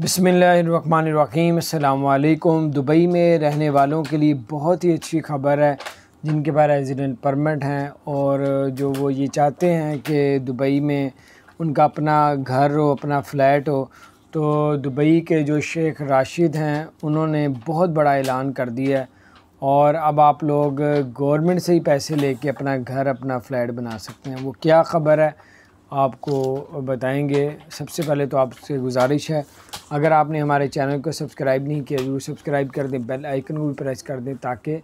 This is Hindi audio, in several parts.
बसमीम् अल्लाम दुबई में रहने वालों के लिए बहुत ही अच्छी खबर है जिनके पास रेजिडेंट परमिट हैं और जो वो ये चाहते हैं कि दुबई में उनका अपना घर हो अपना फ्लैट हो तो दुबई के जो शेख राशिद हैं उन्होंने बहुत बड़ा ऐलान कर दिया है और अब आप लोग गवर्नमेंट से ही पैसे लेके अपना घर अपना फ्लैट बना सकते हैं वो क्या ख़बर है आपको बताएंगे सबसे पहले तो आपसे गुजारिश है अगर आपने हमारे चैनल को सब्सक्राइब नहीं किया जरूर सब्सक्राइब कर दें बेल आइकन को भी प्रेस कर दें ताकि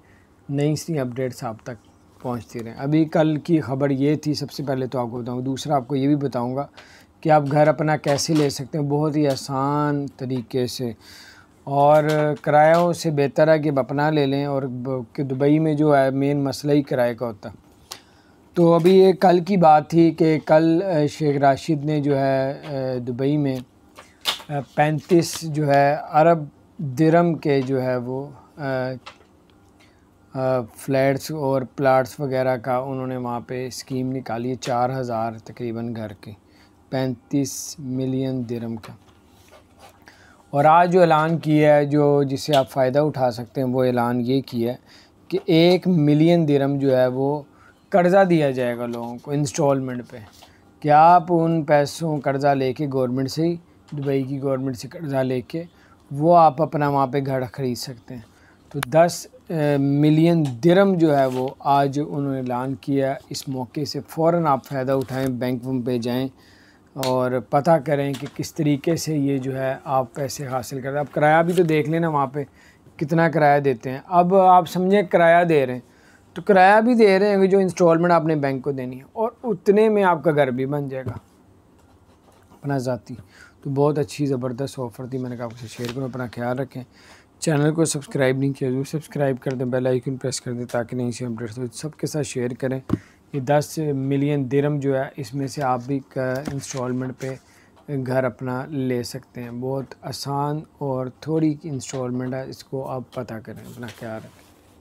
नई सी अपडेट्स आप तक पहुंचती रहें अभी कल की खबर ये थी सबसे पहले तो आपको बताऊँ दूसरा आपको ये भी बताऊँगा कि आप घर अपना कैसे ले सकते हैं बहुत ही आसान तरीके से और किरायों से बेहतर है कि अपना ले लें और दुबई में जो है मेन मसला ही किराए का होता है तो अभी ये कल की बात थी कि कल शेख राशिद ने जो है दुबई में पैंतीस जो है अरब दिरम के जो है वो फ्लैट्स और प्लाट्स वगैरह का उन्होंने वहाँ पे स्कीम निकाली चार हज़ार तकरीबन घर के पैंतीस मिलियन दिरम का और आज जो ऐलान किया है जो जिससे आप फ़ायदा उठा सकते हैं वो ऐलान ये किया है कि एक मिलियन दिरम जो है वो कर्ज़ा दिया जाएगा लोगों को इंस्टॉलमेंट पे क्या आप उन पैसों कर्ज़ा लेके गवर्नमेंट से ही दुबई की गवर्नमेंट से कर्ज़ा लेके वो आप अपना वहाँ पे घर ख़रीद सकते हैं तो 10 मिलियन दिरम जो है वो आज उन्होंने ऐलान किया इस मौके से फ़ौर आप फ़ायदा उठाएँ बैंक पे जाएँ और पता करें कि किस तरीके से ये जो है आप पैसे हासिल हैं आप किराया भी तो देख लेना वहाँ पे कितना किराया देते हैं अब आप समझें किराया दे रहे हैं तो किराया भी दे रहे होंगे जो इंस्टॉलमेंट आपने बैंक को देनी है और उतने में आपका घर भी बन जाएगा अपना ज़ाती तो बहुत अच्छी ज़बरदस्त ऑफ़र थी मैंने कहा आपसे शेयर करूँ अपना ख्याल रखें चैनल को सब्सक्राइब नहीं किया जरूर सब्सक्राइब कर दें बेल आइकन प्रेस कर दें ताकि नहीं से अपडेट्स हो सबके साथ शेयर करें ये दस मिलियन दिरम जो है इसमें से आप भी इंस्टॉलमेंट पे घर अपना ले सकते हैं बहुत आसान और थोड़ी इंस्टॉलमेंट है इसको आप पता करें अपना ख्याल रखें